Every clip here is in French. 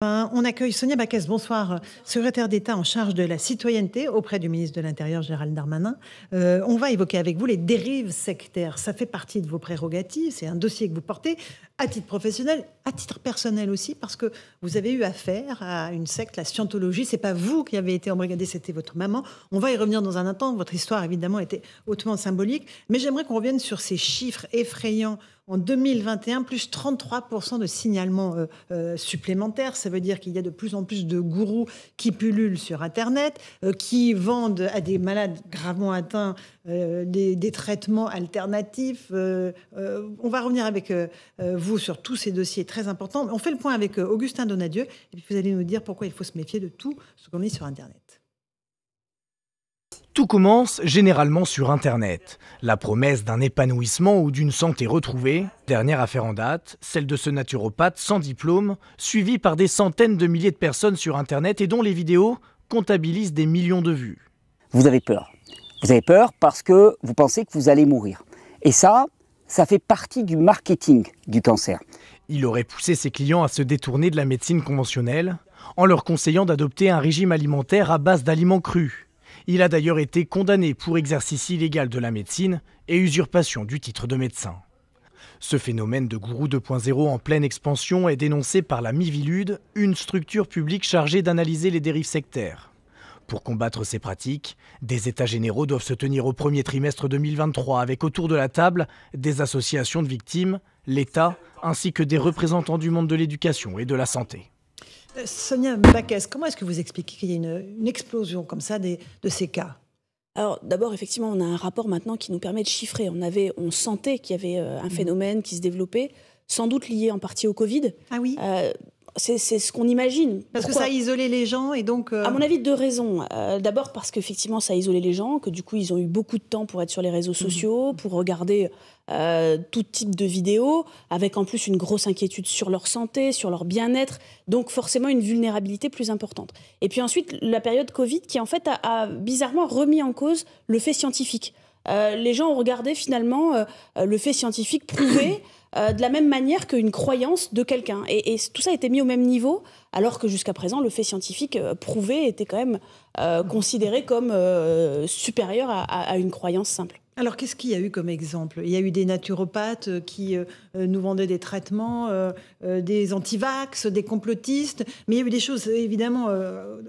On accueille Sonia Baquès, bonsoir, secrétaire d'État en charge de la citoyenneté auprès du ministre de l'Intérieur Gérald Darmanin. Euh, on va évoquer avec vous les dérives sectaires. Ça fait partie de vos prérogatives, c'est un dossier que vous portez à titre professionnel à titre personnel aussi, parce que vous avez eu affaire à une secte, la scientologie. C'est pas vous qui avez été embrigadé, c'était votre maman. On va y revenir dans un instant. Votre histoire, évidemment, était hautement symbolique. Mais j'aimerais qu'on revienne sur ces chiffres effrayants. En 2021, plus 33% de signalements euh, euh, supplémentaires. Ça veut dire qu'il y a de plus en plus de gourous qui pullulent sur Internet, euh, qui vendent à des malades gravement atteints des, des, traitements alternatifs. on va revenir avec vous sur tous ces dossiers très important. On fait le point avec euh, Augustin Donadieu, et vous allez nous dire pourquoi il faut se méfier de tout ce qu'on lit sur Internet. Tout commence généralement sur Internet. La promesse d'un épanouissement ou d'une santé retrouvée. Dernière affaire en date, celle de ce naturopathe sans diplôme, suivi par des centaines de milliers de personnes sur Internet et dont les vidéos comptabilisent des millions de vues. Vous avez peur. Vous avez peur parce que vous pensez que vous allez mourir. Et ça, ça fait partie du marketing du cancer. Il aurait poussé ses clients à se détourner de la médecine conventionnelle en leur conseillant d'adopter un régime alimentaire à base d'aliments crus. Il a d'ailleurs été condamné pour exercice illégal de la médecine et usurpation du titre de médecin. Ce phénomène de gourou 2.0 en pleine expansion est dénoncé par la Mivilude, une structure publique chargée d'analyser les dérives sectaires. Pour combattre ces pratiques, des États généraux doivent se tenir au premier trimestre 2023 avec autour de la table des associations de victimes, l'État, ainsi que des représentants du monde de l'éducation et de la santé. Euh, Sonia Mbakes, comment est-ce que vous expliquez qu'il y ait une, explosion comme ça des, de ces cas alors d'abord, effectivement, on a un rapport maintenant qui nous permet de chiffrer. On, avait, on sentait qu'il y avait euh, un mmh. phénomène qui se développait, sans doute lié en partie au Covid. Ah oui. Euh, c'est ce qu'on imagine. Parce que ça a isolé les gens et donc. Euh, à mon avis, deux raisons. Euh, d'abord parce qu'effectivement, ça a isolé les gens, que du coup, ils ont eu beaucoup de temps pour être sur les réseaux mhm. sociaux, pour regarder euh, tout type de vidéos, avec en plus une grosse inquiétude sur leur santé, sur leur bien-être, donc forcément une vulnérabilité plus importante. Et puis ensuite, la période Covid qui en fait a, a bizarrement remis en cause le fait scientifique. les gens ont regardé finalement le fait scientifique prouvé. Euh, de la même manière qu'une croyance de quelqu'un. Et, tout ça a été mis au même niveau, alors que jusqu'à présent, le fait scientifique euh, prouvé était quand même euh, considéré comme supérieur à, à, une croyance simple. Alors, qu'est-ce qu'il y a eu comme exemple Il y a eu des naturopathes qui nous vendaient des traitements, des antivax, des complotistes, mais il y a eu des choses évidemment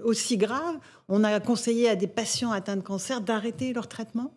aussi graves. On a conseillé à des patients atteints de cancer d'arrêter leur traitement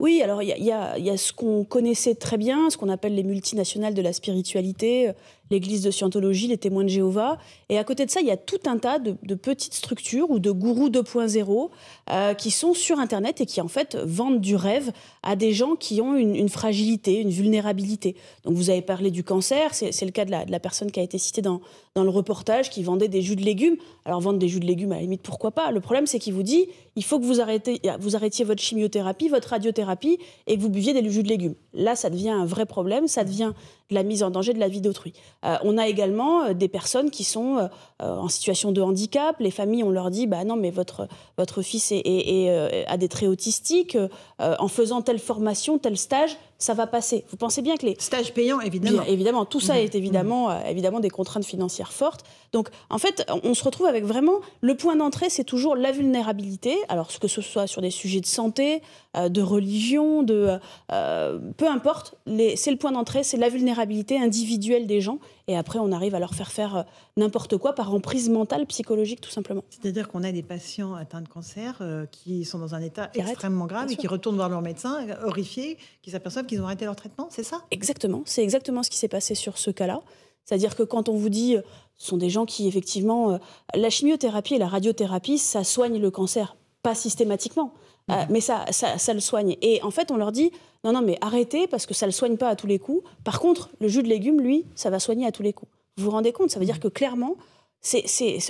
oui, alors il y, a, ce qu'on connaissait très bien, ce qu'on appelle les multinationales de la spiritualité, euh, l'Église de Scientologie, les Témoins de Jéhovah. Et à côté de ça, il y a tout un tas de, petites structures ou de gourous 2.0 euh, qui sont sur Internet et qui en fait vendent du rêve à des gens qui ont une, fragilité, une vulnérabilité. Donc vous avez parlé du cancer, c'est le cas de la, personne qui a été citée dans, dans le reportage qui vendait des jus de légumes. Alors vendre des jus de légumes, à la limite, pourquoi pas Le problème, c'est qu'il vous dit, il faut que vous, arrêtiez votre chimiothérapie, votre radiothérapie et que vous buviez des jus de légumes. Là, ça devient un vrai problème, ça devient de la mise en danger de la vie d'autrui. Euh, on a également euh, des personnes qui sont euh, en situation de handicap. Les familles, on leur dit, bah non, mais votre, votre fils est, a des traits autistiques. en faisant telle formation, tel stage, ça va passer. Vous pensez bien que les stages payants, évidemment, évidemment, tout ça mm-hmm. est évidemment, euh, évidemment des contraintes financières fortes. Donc, en fait, on se retrouve avec vraiment le point d'entrée, c'est toujours la vulnérabilité. Alors que ce soit sur des sujets de santé, euh, de religion, de euh, peu importe, c'est le point d'entrée, c'est la vulnérabilité individuelle des gens et après on arrive à leur faire faire euh, n'importe quoi par emprise mentale, psychologique tout simplement. C'est-à-dire qu'on a des patients atteints de cancer euh, qui sont dans un état extrêmement grave et qui retournent voir leur médecin euh, horrifiés, qui s'aperçoivent qu'ils ont arrêté leur traitement, c'est ça Exactement, c'est exactement ce qui s'est passé sur ce cas-là. C'est-à-dire que quand on vous dit, ce sont des gens qui effectivement, la chimiothérapie et la radiothérapie, ça soigne le cancer pas systématiquement. Euh, mhm. mais ça, ça, le soigne. Et en fait, on leur dit non, non, mais arrêtez parce que ça ne le soigne pas à tous les coups. Par contre, le jus de légumes, lui, ça va soigner à tous les coups. Vous vous rendez compte Ça veut dire mhm. que clairement, c'est,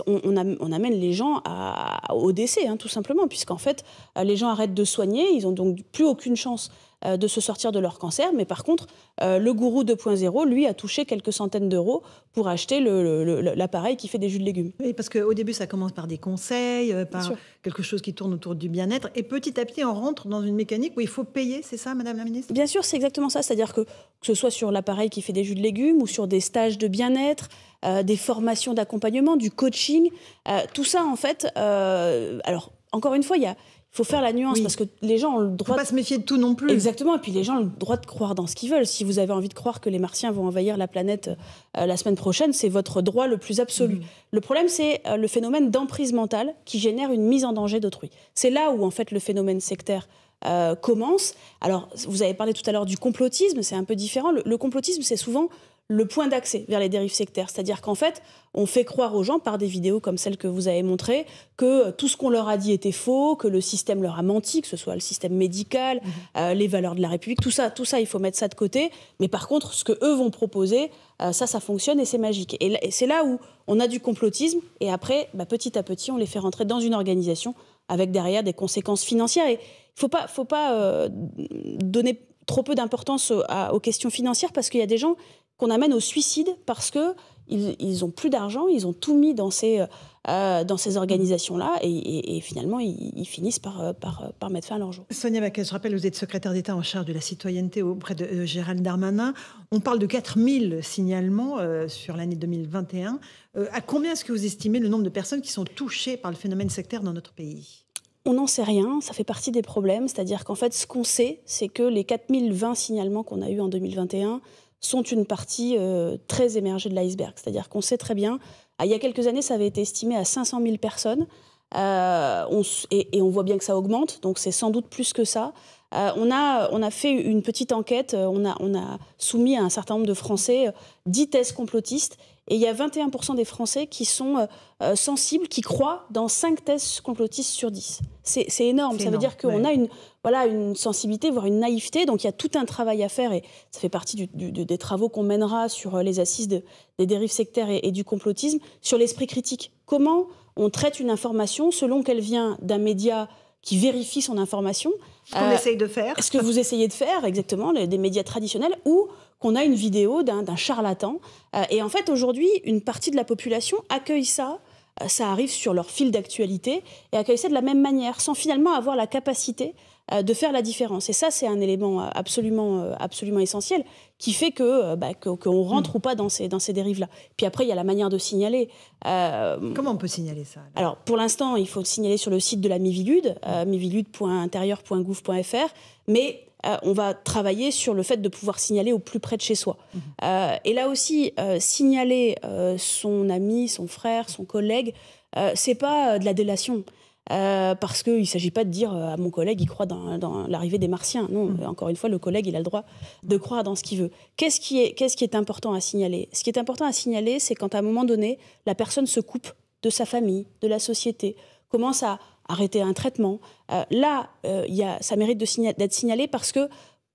on, amène les gens au décès, hein, tout simplement, puisqu'en fait, euh, les gens arrêtent de soigner, ils n'ont donc plus aucune chance euh, de se sortir de leur cancer. Mais par contre, euh, le gourou 2.0, lui, a touché quelques centaines d'euros pour acheter l'appareil qui fait des jus de légumes. Oui, parce qu'au début, ça commence par des conseils, euh, par quelque chose qui tourne autour du bien-être. Et petit à petit, on rentre dans une mécanique où il faut payer, c'est ça, Madame la Ministre Bien sûr, c'est exactement ça. C'est-à-dire que, que ce soit sur l'appareil qui fait des jus de légumes ou sur des stages de bien-être, des formations d'accompagnement, du coaching. tout ça, en fait, alors encore une fois, il y a, faut faire la nuance parce que les gens ont le droit. Faut pas se méfier de tout non plus. Exactement. Et puis les gens ont le droit de croire dans ce qu'ils veulent. Si vous avez envie de croire que les Martiens vont envahir la planète euh, la semaine prochaine, c'est votre droit le plus absolu. Mm. Le problème, c'est euh, le phénomène d'emprise mentale qui génère une mise en danger d'autrui. C'est là où en fait le phénomène sectaire. Euh, commence. Alors, vous avez parlé tout à l'heure du complotisme, c'est un peu différent. le complotisme, c'est souvent le point d'accès vers les dérives sectaires. C'est-à-dire qu'en fait, on fait croire aux gens par des vidéos comme celle que vous avez montrées que euh, tout ce qu'on leur a dit était faux, que le système leur a menti, que ce soit le système médical, mhm. euh, les valeurs de la République, tout ça, tout ça, il faut mettre ça de côté. Mais par contre, ce que eux vont proposer, euh, ça, ça fonctionne et c'est magique. Et, c'est là où on a du complotisme. Et après, bah, petit à petit, on les fait rentrer dans une organisation avec derrière des conséquences financières. Et il faut pas, faut pas donner trop peu d'importance aux questions financières parce qu'il y a des gens qu'on amène au suicide parce que ils, ont plus d'argent, ils ont tout mis dans ces, euh, dans ces organisations-là et, finalement ils, finissent par, euh, euh, par, mettre fin à leur jour. Sonia Baquet, je rappelle, vous êtes secrétaire d'État en charge de la citoyenneté auprès de Gérald Darmanin. On parle de 4000 signalements sur l'année 2021. à combien est-ce que vous estimez le nombre de personnes qui sont touchées par le phénomène sectaire dans notre pays on n'en sait rien, ça fait partie des problèmes, c'est-à-dire qu'en fait, ce qu'on sait, c'est que les 4020 signalements qu'on a eus en 2021, sont une partie euh, très émergée de l'iceberg. C'est-à-dire qu'on sait très bien, ah, il y a quelques années, ça avait été estimé à 500 000 personnes, euh, et, on voit bien que ça augmente, donc c'est sans doute plus que ça. Euh, on, a, on a fait une petite enquête, on a, on a soumis à un certain nombre de Français 10 thèses complotistes, et il y a 21% des Français qui sont euh, euh, sensibles, qui croient dans 5 thèses complotistes sur 10. C'est énorme. Ça veut dire qu'on a une, voilà, une sensibilité, voire une naïveté. Donc il y a tout un travail à faire et ça fait partie des travaux qu'on mènera sur euh, les assises des dérives sectaires et du complotisme, sur l'esprit critique. Comment on traite une information selon qu'elle vient d'un média qui vérifie son information. Ce qu'on euh, essaye de faire. Ce que vous essayez de faire, exactement, des médias traditionnels, ou qu'on a une vidéo d'un charlatan. Euh, et en fait, aujourd'hui, une partie de la population accueille ça, euh, ça arrive sur leur fil d'actualité, et accueille ça de la même manière, sans finalement avoir la capacité euh, de faire la différence. Et ça, c'est un élément euh, absolument, euh, absolument essentiel qui fait que bah, qu'on rentre hmm. ou pas dans ces, dans ces dérives-là. Puis après, il y a la manière de signaler. Comment on peut signaler ça Alors, pour l'instant, il faut signaler sur le site de la Mivilude, euh, mais on va travailler sur le fait de pouvoir signaler au plus près de chez soi. Hmm. et là aussi, signaler son ami, son frère, son collègue, c'est pas de la délation. Euh, parce qu'il ne s'agit pas de dire euh, à mon collègue, il croit dans, l'arrivée des Martiens. Non, mm. euh, encore une fois, le collègue, il a le droit de croire dans ce qu'il veut. Qu'est-ce qui, est, qui est important à signaler Ce qui est important à signaler, c'est quand à un moment donné, la personne se coupe de sa famille, de la société, commence à arrêter un traitement. là, ça mérite d'être signalé parce que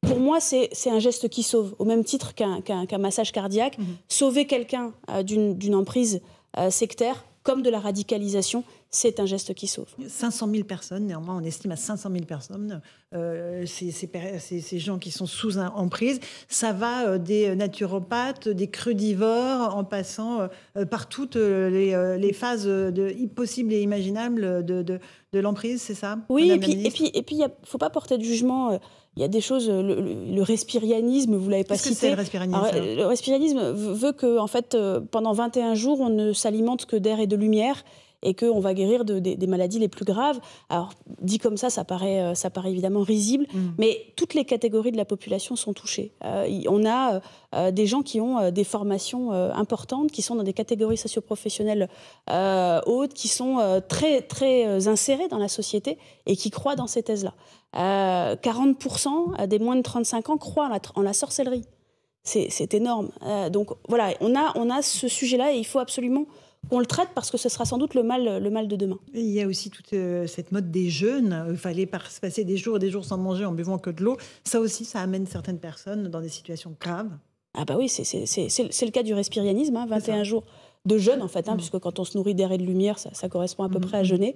pour moi, c'est, un geste qui sauve, au même titre qu'un, massage cardiaque. Mm-hmm. Sauver quelqu'un d'une, d'une emprise sectaire, comme de la radicalisation, c'est un geste qui sauve. 500 000 personnes, néanmoins, on estime à 500 000 personnes euh, ces, gens qui sont sous emprise. Ça va euh, des naturopathes, des crudivores, en passant euh, par toutes les, phases de, possibles et imaginables de, l'emprise, c'est ça Oui, et puis, et puis, il ne faut pas porter de jugement. Il y a des choses, le, respirianisme, vous l'avez pas cité. c'est le respirianisme Le respirianisme veut que, en fait, pendant 21 jours, on ne s'alimente que d'air et de lumière et qu'on va guérir des maladies les plus graves. Alors, dit comme ça, ça paraît, euh, ça paraît évidemment risible, mm. mais toutes les catégories de la population sont touchées. Euh, on a euh, des gens qui ont des formations importantes, qui sont dans des catégories socioprofessionnelles hautes, qui sont très, très insérées dans la société et qui croient dans ces thèses-là. 40% des moins de 35 ans croient en la, sorcellerie. C'est énorme. donc voilà, on a, on a ce sujet-là et il faut absolument on le traite parce que ce sera sans doute le mal, le mal de demain. il y a aussi toute euh, cette mode des jeûnes. Il fallait passer des jours et des jours sans manger en buvant que de l'eau. Ça aussi, ça amène certaines personnes dans des situations graves. Ah bah oui, c'est le cas du respirianisme. Hein, 21 jours de jeûne en fait, hein, mm. puisque quand on se nourrit d'air et de lumière, ça, correspond à peu mm. près à jeûner.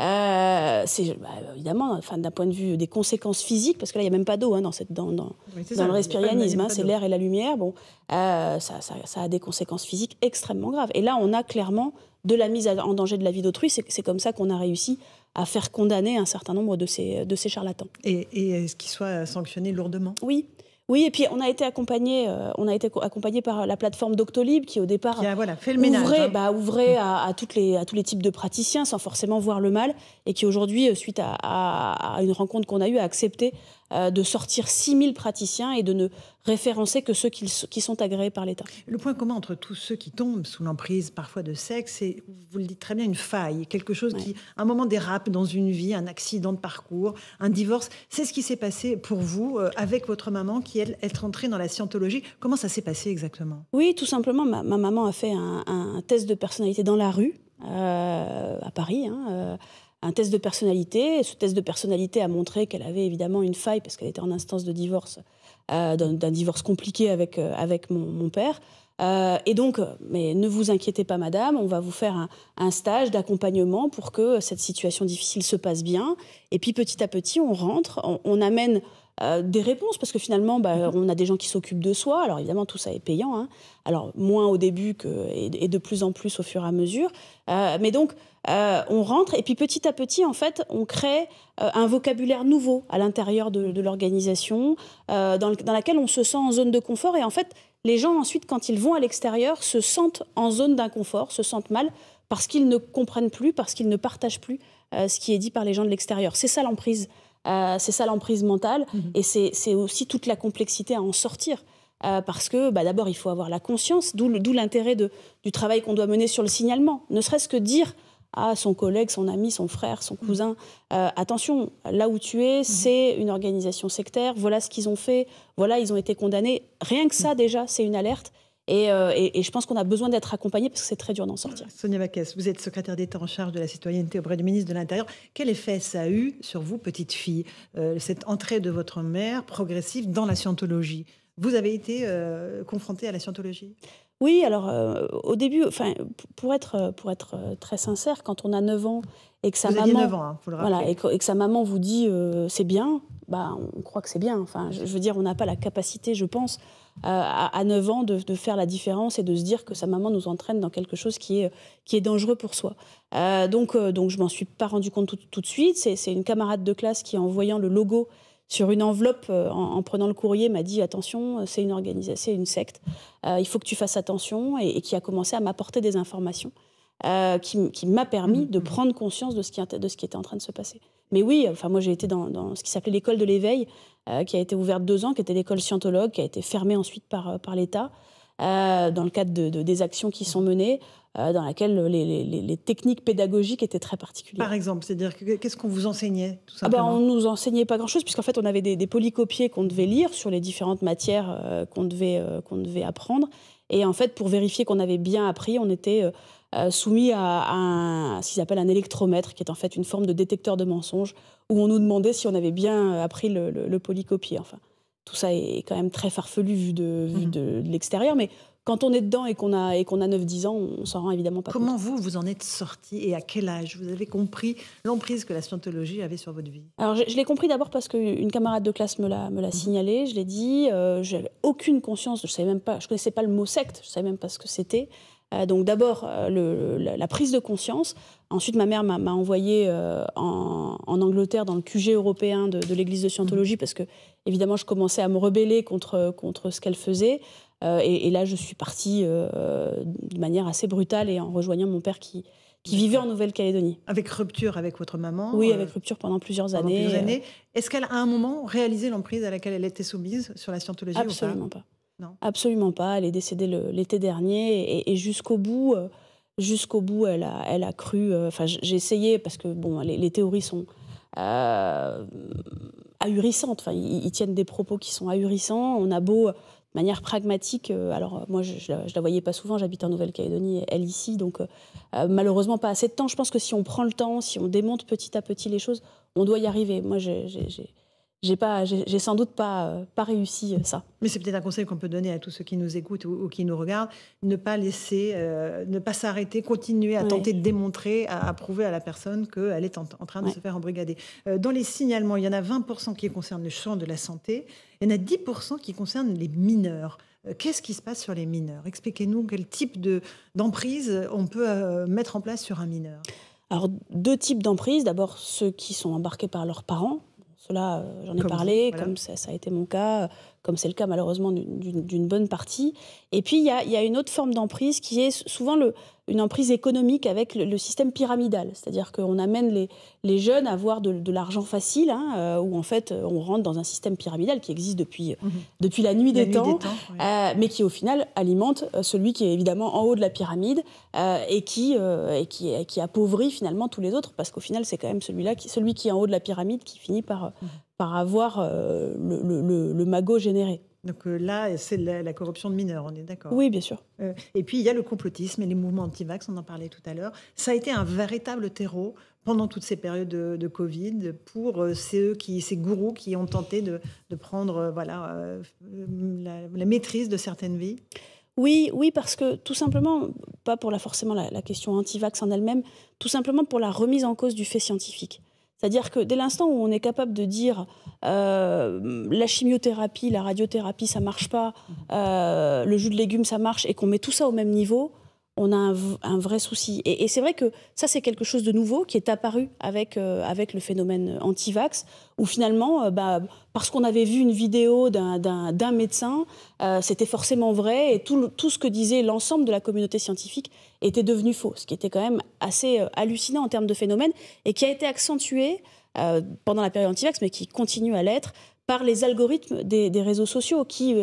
Euh, c'est bah, évidemment, enfin, d'un point de vue des conséquences physiques, parce que là il n'y a même pas d'eau hein, dans, cette, dans, le respirianisme, hein, c'est l'air et la lumière. Bon, euh, ça, a des conséquences physiques extrêmement graves. Et là, on a clairement de la mise en danger de la vie d'autrui. C'est comme ça qu'on a réussi à faire condamner un certain nombre de ces, de ces charlatans. Et, et ce qu'ils soient sanctionnés lourdement Oui. Oui, et puis on a été accompagné, euh, on a été accompagné par la plateforme Doctolib qui au départ a, ouvrait, à, tous les types de praticiens sans forcément voir le mal et qui aujourd'hui, euh, suite à, à, une rencontre qu'on a eue, a accepté euh, de sortir 6000 praticiens et de ne référencer que ceux qui, sont agréés par l'État. Le point commun entre tous ceux qui tombent sous l'emprise parfois de sexe, c'est, vous le dites très bien, une faille, quelque chose qui, à un moment, dérape dans une vie, un accident de parcours, un divorce. C'est ce qui s'est passé pour vous euh, avec votre maman qui, elle, est entrée dans la scientologie. Comment ça s'est passé exactement Oui, tout simplement, ma, maman a fait un, test de personnalité dans la rue, euh, à Paris. Hein, un test de personnalité. ce test de personnalité a montré qu'elle avait évidemment une faille parce qu'elle était en instance de divorce, euh, d'un divorce compliqué avec, euh, avec mon, père. Euh, et donc, mais ne vous inquiétez pas, madame, on va vous faire un, stage d'accompagnement pour que cette situation difficile se passe bien. Et puis petit à petit, on rentre, on, amène euh, des réponses parce que finalement, bah, mm-hmm. on a des gens qui s'occupent de soi. Alors évidemment, tout ça est payant. Hein. Alors moins au début et, de plus en plus au fur et à mesure. Euh, mais donc, on rentre et puis petit à petit, en fait, on crée un vocabulaire nouveau à l'intérieur de, l'organisation dans, dans, laquelle on se sent en zone de confort. Et en fait, les gens ensuite, quand ils vont à l'extérieur, se sentent en zone d'inconfort, se sentent mal, parce qu'ils ne comprennent plus, parce qu'ils ne partagent plus euh, ce qui est dit par les gens de l'extérieur. C'est ça l'emprise. Euh, c'est ça l'emprise mentale. Mhm. Et c'est aussi toute la complexité à en sortir. Euh, parce que bah, d'abord, il faut avoir la conscience, d'où l'intérêt du travail qu'on doit mener sur le signalement. Ne serait-ce que dire à son collègue, son ami, son frère, son mm. cousin. Euh, attention, là où tu es, mm. c'est une organisation sectaire, voilà ce qu'ils ont fait, voilà, ils ont été condamnés. Rien que ça, mm. déjà, c'est une alerte. Euh, et, je pense qu'on a besoin d'être accompagné parce que c'est très dur d'en sortir. Euh, Sonia vaquez vous êtes secrétaire d'État en charge de la citoyenneté auprès du ministre de l'Intérieur. Quel effet ça a eu sur vous, petite fille, cette entrée de votre mère progressive dans la scientologie Vous avez été confrontée à la scientologie oui, alors euh, au début, enfin pour être euh, pour être euh, très sincère, quand on a 9 ans et que sa maman hein, et que, sa maman vous dit c'est bien, bah on croit que c'est bien. Enfin, je, veux dire, on n'a pas la capacité, je pense, à, 9 ans de, faire la différence et de se dire que sa maman nous entraîne dans quelque chose qui est qui est dangereux pour soi. donc donc je m'en suis pas rendu compte tout, tout de suite. C'est une camarade de classe qui en voyant le logo sur une enveloppe euh, en, prenant le courrier m'a dit attention, euh, c'est une organisation, c'est une secte, euh, il faut que tu fasses attention et, qui a commencé à m'apporter des informations. qui, m'a permis de mmh. prendre conscience de ce, qui, était en train de se passer. Mais oui, enfin moi j'ai été dans, ce qui s'appelait l'école de l'éveil, qui a été ouverte deux ans, qui était l'école scientologue, qui a été fermée ensuite par, l'État, dans le cadre de, des actions qui sont menées. Euh, dans laquelle les, techniques pédagogiques étaient très particulières. Par exemple, c'est-à-dire qu'est-ce qu'on vous enseignait tout ah bah, simplement On nous enseignait pas grand-chose, puisqu'en fait, on avait des, des polycopiés qu'on devait lire sur les différentes matières euh, qu'on devait, euh, qu'on devait apprendre. Et en fait, pour vérifier qu'on avait bien appris, on était soumis à, un, ce qu'ils appellent un électromètre, qui est en fait une forme de détecteur de mensonges, où on nous demandait si on avait bien appris le, le, polycopier. Enfin, tout ça est quand même très farfelu vu de, mmh. de l'extérieur, mais quand on est dedans et qu'on a, et qu'on a 9-10 ans, on s'en rend évidemment pas Comment vous, vous en êtes sorti et à quel âge Vous avez compris l'emprise que la scientologie avait sur votre vie Alors, je, l'ai compris d'abord parce qu'une camarade de classe me l'a, me l'a mhm. signalé, je l'ai dit, euh, j'avais aucune conscience, je savais même pas, je connaissais pas le mot secte, je ne savais même pas ce que c'était. Euh, donc d'abord euh, la prise de conscience. Ensuite, ma mère m'a envoyé euh, en, en, Angleterre dans le QG européen de, de l'Église de Scientologie mhm. parce que évidemment je commençais à me rebeller contre, contre ce qu'elle faisait. Euh, et, là, je suis partie euh, de manière assez brutale et en rejoignant mon père qui, vivait en Nouvelle-Calédonie. Avec rupture avec votre maman Oui, euh, avec rupture pendant plusieurs années. Est-ce qu'elle a à un moment réalisé l'emprise à laquelle elle était soumise sur la scientologie Absolument ou pas, pas. Non. Absolument pas. Elle est décédée l'été dernier et, jusqu'au bout, jusqu'au bout, elle a, elle a cru. Enfin, j'ai essayé parce que bon, les, théories sont ahurissantes. Enfin, ils, tiennent des propos qui sont ahurissants. On a beau de manière pragmatique. Euh, alors euh, moi, je, ne la voyais pas souvent, j'habite en Nouvelle-Calédonie, elle ici, donc euh, malheureusement pas assez de temps. Je pense que si on prend le temps, si on démonte petit à petit les choses, on doit y arriver. Moi, j'ai j'ai pas, j'ai sans doute pas, euh, pas réussi euh, ça. Mais c'est peut-être un conseil qu'on peut donner à tous ceux qui nous écoutent ou, qui nous regardent ne pas laisser, euh, ne pas s'arrêter, continuer à tenter de démontrer, à, prouver à la personne qu'elle est en, train de se faire embrigader. dans les signalements, il y en a 20% qui concernent le champ de la santé, il y en a 10% qui concernent les mineurs. Qu'est-ce qui se passe sur les mineurs Expliquez-nous quel type d'emprise on peut mettre en place sur un mineur. Alors deux types d'emprise. D'abord ceux qui sont embarqués par leurs parents, cela, euh, j'en ai parlé, comme ça, a été mon cas, comme c'est le cas malheureusement d'une bonne partie. Et puis, il y y a, une autre forme d'emprise qui est souvent le, une emprise économique avec le, système pyramidal. C'est-à-dire qu'on amène les, jeunes à avoir de, l'argent facile, hein, euh, où en fait on rentre dans un système pyramidal qui existe depuis, euh, mhm. depuis la nuit des temps, euh, mais qui au final alimente celui qui est évidemment en haut de la pyramide et, qui, qui, appauvrit finalement tous les autres, parce qu'au final c'est quand même celui-là, qui, celui qui est en haut de la pyramide qui finit par, mhm. par avoir le magot généré. Donc euh, là, c'est la, corruption de mineurs, on est d'accord Oui, bien sûr. Euh, et puis, il y a le complotisme et les mouvements anti-vax, on en parlait tout à l'heure. Ça a été un véritable terreau pendant toutes ces périodes de, Covid pour euh, qui, ces gourous qui ont tenté de, prendre la, maîtrise de certaines vies oui, oui, parce que tout simplement, pas pour la, forcément la, la question anti-vax en elle-même, tout simplement pour la remise en cause du fait scientifique. C'est-à-dire que dès l'instant où on est capable de dire euh, la chimiothérapie, la radiothérapie, ça marche pas, mm-hmm. euh, le jus de légumes, ça marche, et qu'on met tout ça au même niveau, on a un, vrai souci. Et, c'est vrai que ça, c'est quelque chose de nouveau qui est apparu avec, euh, avec le phénomène euh, anti-vax, où finalement, euh, bah, parce qu'on avait vu une vidéo d'un médecin, c'était forcément vrai, et tout, tout ce que disait l'ensemble de la communauté scientifique était devenu faux, ce qui était quand même assez hallucinant en termes de phénomène, et qui a été accentué pendant la période anti-vax, mais qui continue à l'être, par les algorithmes des, des réseaux sociaux, qui,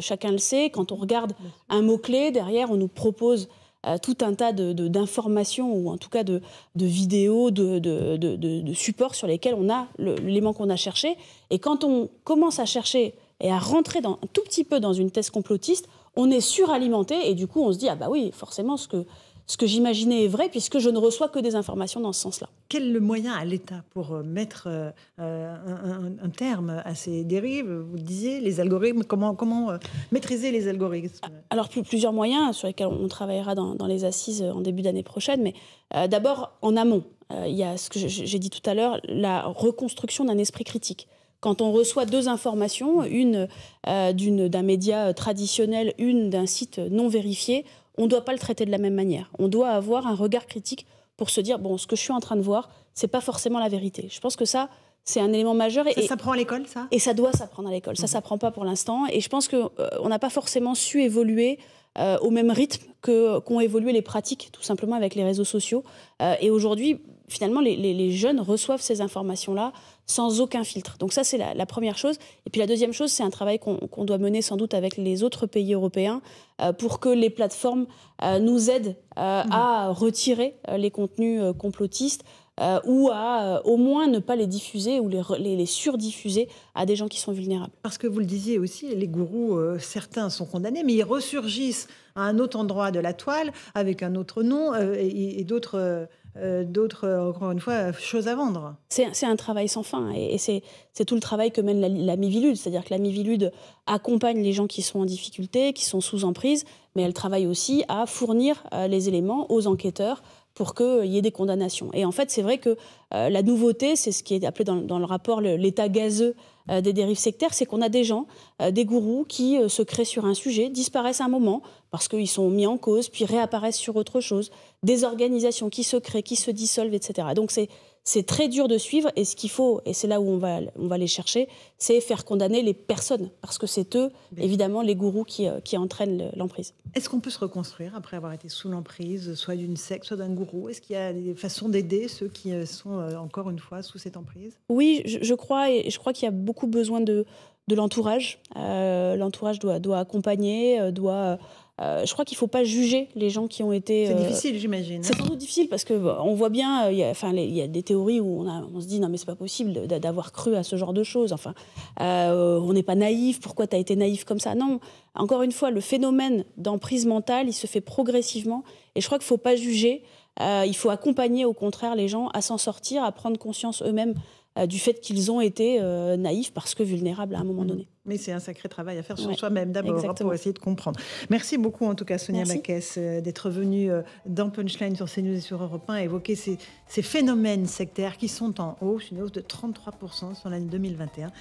chacun le sait, quand on regarde un mot-clé, derrière, on nous propose euh, tout un tas d'informations de, ou en tout cas de, vidéos, de, supports sur lesquels on a l'élément qu'on a cherché. Et quand on commence à chercher et à rentrer dans, un tout petit peu dans une thèse complotiste, on est suralimenté et du coup on se dit ah bah oui forcément ce que ce que j'imaginais est vrai, puisque je ne reçois que des informations dans ce sens-là. Quel le moyen à l'État pour euh, mettre euh, euh, un, terme à ces dérives Vous disiez, les algorithmes, comment, comment maîtriser les algorithmes ah, Alors, plusieurs moyens sur lesquels on travaillera dans, les assises en début d'année prochaine, mais d'abord en amont. Il y a ce que j'ai dit tout à l'heure, la reconstruction d'un esprit critique quand on reçoit deux informations, une d'un média traditionnel, une d'un site non vérifié, on ne doit pas le traiter de la même manière. On doit avoir un regard critique pour se dire bon, ce que je suis en train de voir, c'est pas forcément la vérité. Je pense que ça, c'est un élément majeur. Et, ça s'apprend à l'école, ça Et ça doit s'apprendre à l'école. Ça, Ça mhm. s'apprend pas pour l'instant. Et je pense qu'on euh, on n'a pas forcément su évoluer euh, au même rythme que qu'ont évolué les pratiques, tout simplement avec les réseaux sociaux. Euh, et aujourd'hui, finalement, les, les, jeunes reçoivent ces informations-là sans aucun filtre. Donc ça, c'est la, première chose. Et puis la deuxième chose, c'est un travail qu'on doit mener sans doute avec les autres pays européens euh, pour que les plateformes euh, nous aident euh, mmh. à retirer les contenus complotistes ou à au moins ne pas les diffuser ou les, les, surdiffuser à des gens qui sont vulnérables. Parce que vous le disiez aussi, les gourous, certains sont condamnés, mais ils ressurgissent à un autre endroit de la toile avec un autre nom et, et d'autres euh, d'autres, euh, encore une fois, choses à vendre. C'est un travail sans fin et, c'est tout le travail que mène la, Mivilude. C'est-à-dire que la Mivilude accompagne les gens qui sont en difficulté, qui sont sous emprise, mais elle travaille aussi à fournir euh, les éléments aux enquêteurs pour qu'il y ait des condamnations. Et en fait, c'est vrai que la nouveauté, c'est ce qui est appelé dans le rapport l'état gazeux euh, des dérives sectaires, c'est qu'on a des gens, euh, des gourous qui euh, se créent sur un sujet, disparaissent un moment parce qu'ils sont mis en cause, puis réapparaissent sur autre chose, des organisations qui se créent, qui se dissolvent, etc. Donc c'est c'est très dur de suivre. Et ce qu'il faut, et c'est là où on va, on va les chercher, c'est faire condamner les personnes, parce que c'est eux, évidemment, les gourous qui, euh, qui entraînent l'emprise. Est-ce qu'on peut se reconstruire après avoir été sous l'emprise, soit d'une secte, soit d'un gourou Est-ce qu'il y a des façons d'aider ceux qui euh, sont euh, encore une fois sous cette emprise Oui, je, crois, et je crois qu'il y a beaucoup besoin de, de l'entourage. l'entourage doit, doit accompagner, doit euh, je crois qu'il ne faut pas juger les gens qui ont été. C'est euh, difficile, j'imagine. C'est hein. sans difficile parce que bah, on voit bien, euh, il y a des théories où on, se dit non mais c'est pas possible d'avoir cru à ce genre de choses. Enfin, on n'est pas naïf. Pourquoi tu as été naïf comme ça Non. Encore une fois, le phénomène d'emprise mentale, il se fait progressivement et je crois qu'il ne faut pas juger. il faut accompagner au contraire les gens à s'en sortir, à prendre conscience eux-mêmes euh, du fait qu'ils ont été euh, naïfs parce que vulnérables à un moment mm. donné. Mais c'est un sacré travail à faire sur soi-même d'abord hein, pour essayer de comprendre. Merci beaucoup en tout cas Sonia Baquès euh, d'être venue dans Punchline sur CNews et sur Europe 1 évoquer ces phénomènes sectaires qui sont en hausse, une hausse de 33% sur l'année 2021.